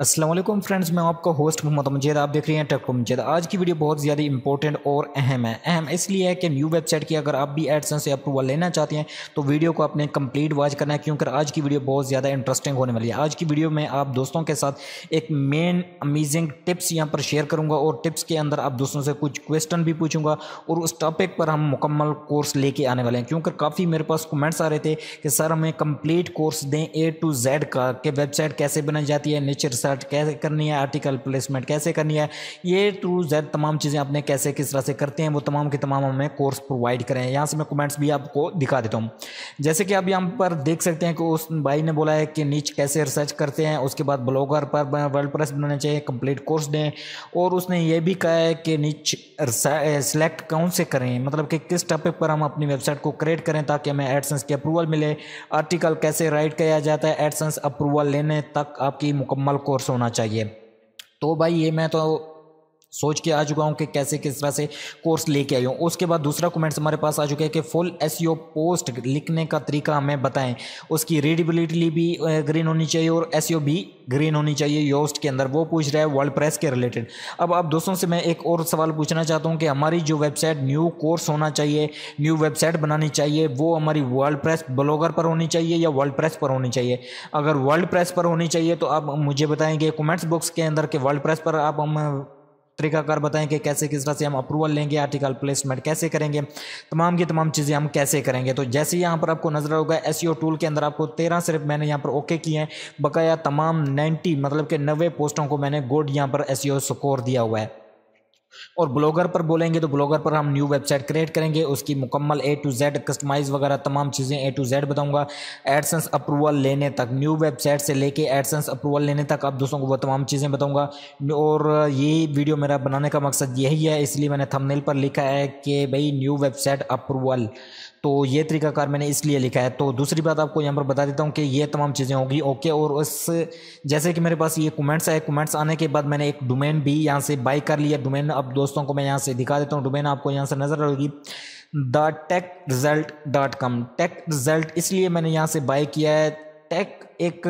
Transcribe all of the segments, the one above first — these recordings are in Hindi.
असलम फ्रेंड्स मैं आपका होस्ट मोहम्मद मजेद आप देख रहे हैं टेक मजेद आज की वीडियो बहुत ज़्यादा इंपॉर्टेंट और अहम है अहम इसलिए है कि न्यू वेबसाइट की अगर आप भी एडसन से अप्रूवल लेना चाहते हैं तो वीडियो को आपने कंप्लीट वॉच करना है क्योंकि आज की वीडियो बहुत ज़्यादा इंटरेस्टिंग होने वाली है आज की वीडियो में आप दोस्तों के साथ एक मेन अमेजिंग टिप्स यहाँ पर शेयर करूँगा और टिप्स के अंदर आप दोस्तों से कुछ क्वेश्चन भी पूछूंगा और उस टॉपिक पर हम मुकम्मल कोर्स लेके आने वाले हैं क्योंकि काफ़ी मेरे पास कमेंट्स आ रहे थे कि सर हमें कम्प्लीट कोर्स दें ए टू जेड का कि वेबसाइट कैसे बनाई जाती है नेचर रिसर्च कैसे करनी है आर्टिकल प्लेसमेंट कैसे करनी है ये टू जेड तमाम चीज़ें अपने कैसे किस तरह से करते हैं वो तमाम के तमाम हमें कोर्स प्रोवाइड करें यहाँ से मैं कमेंट्स भी आपको दिखा देता हूँ जैसे कि आप यहाँ पर देख सकते हैं कि उस भाई ने बोला है कि नीच कैसे रिसर्च करते हैं उसके बाद ब्लॉगर पर वर्ल्ड प्रेस बनाना चाहिए कंप्लीट कोर्स दें और उसने ये भी कहा है कि नीच सेलेक्ट कौन से करें मतलब कि किस टॉपिक पर हम अपनी वेबसाइट को क्रिएट करें ताकि हमें एडसेंस की अप्रूवल मिले आर्टिकल कैसे राइट किया जाता है एडसेंस अप्रूवल लेने तक आपकी मुकम्मल को कोर्स होना चाहिए तो भाई ये मैं तो सोच के आ चुका हूँ कि कैसे किस तरह से कोर्स लेके आई हूँ उसके बाद दूसरा कमेंट्स हमारे पास आ चुका है कि फुल एस पोस्ट लिखने का तरीका हमें बताएं उसकी रीडिबिलिटी भी ग्रीन होनी चाहिए और एस e भी ग्रीन होनी चाहिए योस्ट के अंदर वो पूछ रहा है वर्ल्ड प्रेस के रिलेटेड अब आप दोस्तों से मैं एक और सवाल पूछना चाहता हूँ कि हमारी जो वेबसाइट न्यू कोर्स होना चाहिए न्यू वेबसाइट बनानी चाहिए वो हमारी वर्ल्ड प्रेस ब्लॉगर पर होनी चाहिए या वर्ल्ड प्रेस पर होनी चाहिए अगर वर्ल्ड प्रेस पर होनी चाहिए तो आप मुझे बताएंगे कमेंट्स बॉक्स के अंदर के वर्ल्ड प्रेस पर आप हम तरीकाकार बताएं कि कैसे किस तरह से हम अप्रूवल लेंगे आर्टिकल प्लेसमेंट कैसे करेंगे तमाम की तमाम चीज़ें हम कैसे करेंगे तो जैसे यहाँ पर आपको नजर होगा एस टूल के अंदर आपको तेरह सिर्फ मैंने यहाँ पर ओके किए हैं बकाया तमाम नाइन्टी मतलब कि नब्बे पोस्टों को मैंने गोड यहाँ पर एस स्कोर e दिया हुआ है और ब्लॉगर पर बोलेंगे तो ब्लॉगर पर हम न्यू वेबसाइट क्रिएट करेंगे उसकी मुकम्मल ए टू जेड कस्टमाइज वगैरह तमाम चीज़ें ए टू जेड बताऊंगा एडसेंस अप्रूवल लेने तक न्यू वेबसाइट से लेके एडसेंस अप्रूवल लेने तक आप दोस्तों को वो तमाम चीज़ें बताऊंगा और ये वीडियो मेरा बनाने का मकसद यही है इसलिए मैंने थमनेल पर लिखा है कि भाई न्यू वेबसाइट अप्रूवल तो ये तरीकाकार मैंने इसलिए लिखा है तो दूसरी बात आपको यहाँ पर बता देता हूँ कि ये तमाम चीज़ें होगी ओके और उस जैसे कि मेरे पास ये कमेंट्स आए कमेंट्स आने के बाद मैंने एक डोमेन भी यहाँ से बाई कर लिया डोमेन अब आप दोस्तों को मैं यहाँ से दिखा देता हूँ डोमेन तो आपको यहाँ से नज़र आएगी the tech result dot com tech result इसलिए मैंने यहाँ से बाय किया है टेक एक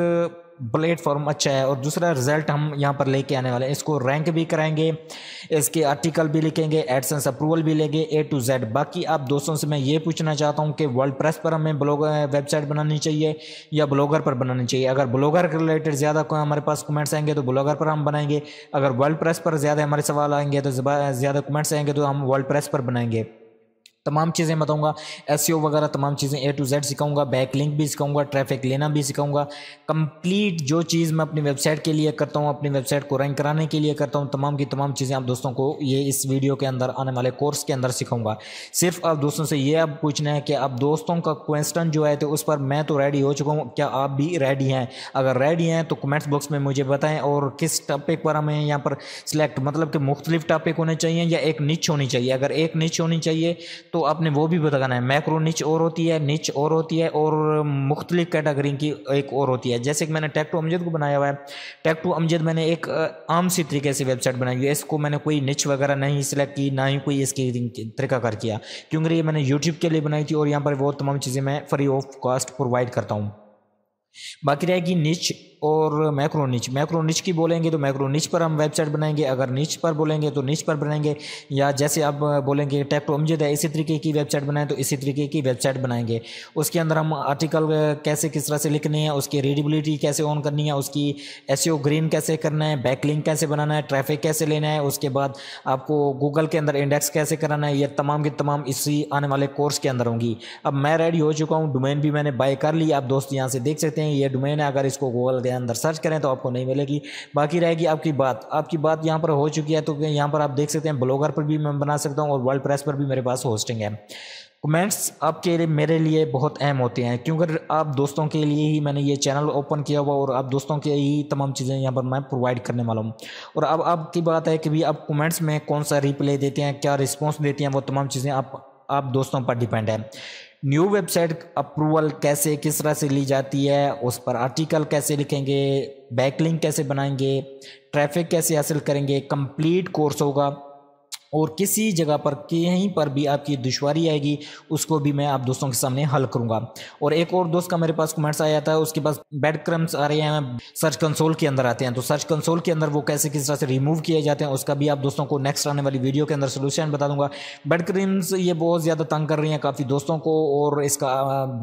प्लेटफॉर्म अच्छा है और दूसरा रिजल्ट हम यहाँ पर लेके आने वाले हैं इसको रैंक भी कराएंगे इसके आर्टिकल भी लिखेंगे एडसेंस अप्रूवल भी लेंगे ए टू जेड बाकी आप दोस्तों से मैं ये पूछना चाहता हूँ कि वर्ल्ड प्रेस पर हमें ब्लॉग वेबसाइट बनानी चाहिए या ब्लॉगर पर बनानी चाहिए अगर ब्लॉगर के रिलेटेड ज़्यादा हमारे पास कमेंट्स आएंगे तो ब्लॉगर पर हम बनाएंगे अगर वर्ल्ड प्रेस पर ज़्यादा हमारे सवाल आएंगे तो ज़्यादा कमेंट्स आएंगे तो हम वर्ल्ड प्रेस पर बनाएंगे तमाम चीज़ें बताऊंगा एस e वगैरह तमाम चीज़ें ए टू जेड सिखाऊंगा बैक लिंक भी सिखाऊंगा ट्रैफिक लेना भी सिखाऊंगा कंप्लीट जो चीज़ मैं अपनी वेबसाइट के लिए करता हूँ अपनी वेबसाइट को रैंक कराने के लिए करता हूँ तमाम की तमाम चीज़ें आप दोस्तों को ये इस वीडियो के अंदर आने वाले कोर्स के अंदर सिखाऊंगा सिर्फ आप दोस्तों से ये अब पूछना है कि आप दोस्तों का क्वेश्चन जो है तो उस पर मैं तो रेडी हो चुका हूँ क्या आप भी रेडी हैं अगर रेडी हैं तो कमेंट्स बॉक्स में मुझे बताएं और किस टॉपिक पर हमें यहाँ पर सिलेक्ट मतलब कि मुख्तलिफ टॉपिक होने चाहिए या एक निच होनी चाहिए अगर एक निच होनी चाहिए तो आपने वो भी बताना है मैक्रो निच और होती है निच और होती है और मुख्तलिफ कैटागरी की एक और होती है जैसे कि मैंने टैक टू अमजद को बनाया हुआ है टैक टू अमजद मैंने एक आम सी तरीके से वेबसाइट बनाई हुई है इसको मैंने कोई निच वगैरह नहीं सिलेक्ट की ना ही कोई इसकी तरीकाकार किया क्योंकि ये मैंने यूट्यूब के लिए बनाई थी और यहाँ पर वो तमाम चीज़ें मैं फ्री ऑफ कॉस्ट प्रोवाइड करता हूँ बाकी रहेगी निच और मैक्रोनिच मैक्रोनिच की बोलेंगे तो मैक्रोनिच पर हम वेबसाइट बनाएंगे अगर निच पर बोलेंगे तो निच पर बनाएंगे या जैसे आप बोलेंगे टैक्टो अमजद है इसी तरीके की वेबसाइट बनाएं तो इसी तरीके की वेबसाइट बनाएंगे उसके अंदर हम आर्टिकल कैसे किस तरह से लिखने हैं उसकी रीडिबिलिटी कैसे ऑन करनी है उसकी एस ग्रीन e कैसे करना है बैकलिंक कैसे बनाना है ट्रैफिक कैसे लेना है उसके बाद आपको गूगल के अंदर इंडेक्स कैसे कराना है ये तमाम की तमाम इसी आने वाले कोर्स के अंदर होंगी अब मैं रेडी हो चुका हूँ डोमेन भी मैंने बाय कर ली आप दोस्त यहाँ से देख सकते हैं ये डोमेन है अगर इसको गूगल अंदर सर्च करें तो आपको नहीं मिलेगी बाकी रहेगी आपकी बात आपकी बात यहाँ पर हो चुकी है तो यहाँ पर आप देख सकते हैं ब्लॉगर पर भी मैं बना सकता हूँ और वर्ल्ड प्रेस पर भी मेरे पास होस्टिंग है कमेंट्स आपके लिए मेरे लिए बहुत अहम होते हैं क्योंकि आप दोस्तों के लिए ही मैंने ये चैनल ओपन किया हुआ और आप दोस्तों के ही तमाम चीज़ें यहाँ पर मैं प्रोवाइड करने वाला हूँ और अब आपकी बात है कि भी आप कमेंट्स में कौन सा रिप्लाई देते हैं क्या रिस्पॉन्स देते हैं वो तमाम चीज़ें आप आप दोस्तों पर डिपेंड है न्यू वेबसाइट अप्रूवल कैसे किस तरह से ली जाती है उस पर आर्टिकल कैसे लिखेंगे बैकलिंग कैसे बनाएंगे ट्रैफिक कैसे हासिल करेंगे कंप्लीट कोर्स होगा और किसी जगह पर कहीं पर भी आपकी दुशारी आएगी उसको भी मैं आप दोस्तों के सामने हल करूँगा और एक और दोस्त का मेरे पास कमेंट्स आया था उसके पास बेड क्रम्स आ रहे हैं सर्च कंसोल के अंदर आते हैं तो सर्च कंसोल के अंदर वो कैसे किस तरह से रिमूव किए जाते हैं उसका भी आप दोस्तों को नेक्स्ट आने वाली वीडियो के अंदर सोल्यूशन बता दूंगा बेड क्रम्स ये बहुत ज़्यादा तंग कर रही हैं काफ़ी दोस्तों को और इसका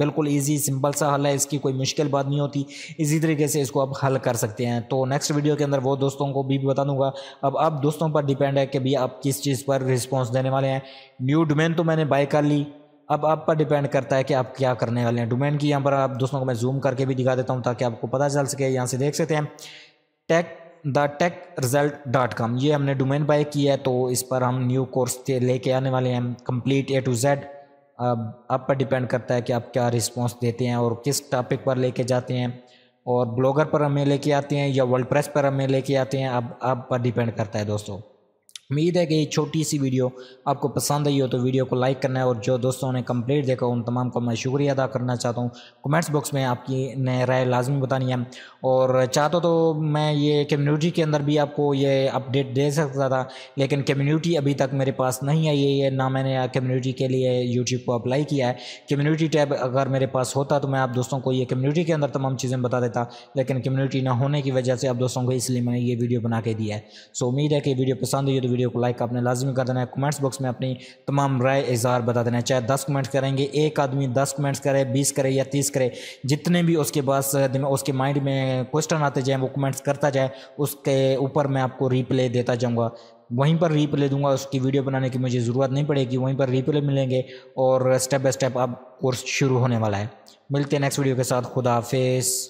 बिल्कुल ईजी सिंपल सा हल है इसकी कोई मुश्किल बात नहीं होती इसी तरीके से इसको आप हल कर सकते हैं तो नेक्स्ट वीडियो के अंदर वो दोस्तों को भी बता दूंगा अब आप दोस्तों पर डिपेंड है कि भाई आप किस चीज़ इस पर रिस्पॉन्स देने वाले हैं न्यू डोमेन तो मैंने बाय कर ली अब आप पर डिपेंड करता है कि आप क्या करने वाले हैं डोमेन की यहाँ पर आप दोस्तों को मैं जूम करके भी दिखा देता हूँ ताकि आपको पता चल सके यहाँ से देख सकते हैं tech the tech result dot com ये हमने डोमेन बाय किया है तो इस पर हम न्यू कोर्स लेके आने वाले हैं कंप्लीट ए टू जेड अब आप पर डिपेंड करता है कि आप क्या रिस्पॉन्स देते हैं और किस टॉपिक पर लेके जाते हैं और ब्लॉगर पर हमें लेके आते हैं या वर्ल्ड प्रेस पर हमें लेके आते हैं अब आप पर डिपेंड करता है दोस्तों उम्मीद है कि ये छोटी सी वीडियो आपको पसंद आई हो तो वीडियो को लाइक करना है और जो दोस्तों ने कंप्लीट देखा उन तमाम को मैं शुक्रिया अदा करना चाहता हूँ कमेंट्स बॉक्स में आपकी नए राय लाजमी बतानी है और चाहता तो मैं ये कम्युनिटी के अंदर भी आपको ये अपडेट दे सकता था लेकिन कम्युनिटी अभी तक मेरे पास नहीं आई है ये ना मैंने कम्युनिटी के लिए यूट्यूब को अप्लाई किया है कम्युनिटी टैब अगर मेरे पास होता तो मैं आप दोस्तों को ये कम्युनिटी के अंदर तमाम चीज़ें बता देता लेकिन कम्युनिटी ना होने की वजह से आप दोस्तों को इसलिए मैंने ये वीडियो बना के दिया है सो उम्मीद है कि वीडियो पसंद आई तो वीडियो को लाइक आपने लाजमी कर देना है कमेंट्स बॉक्स में अपनी तमाम राय इजहार बता देना है चाहे दस कमेंट्स करेंगे एक आदमी दस कमेंट्स करे बीस करे या तीस करे जितने भी उसके पास उसके माइंड में क्वेश्चन आते जाएँ वो कमेंट्स करता जाए उसके ऊपर मैं आपको रिप्ले देता जाऊँगा वहीं पर रीप्ले दूंगा उसकी वीडियो बनाने की मुझे ज़रूरत नहीं पड़ेगी वहीं पर रीप्ले मिलेंगे और स्टेप बाय स्टेप अब कोर्स शुरू होने वाला है मिलते हैं नेक्स्ट वीडियो के साथ खुदा हाफिज़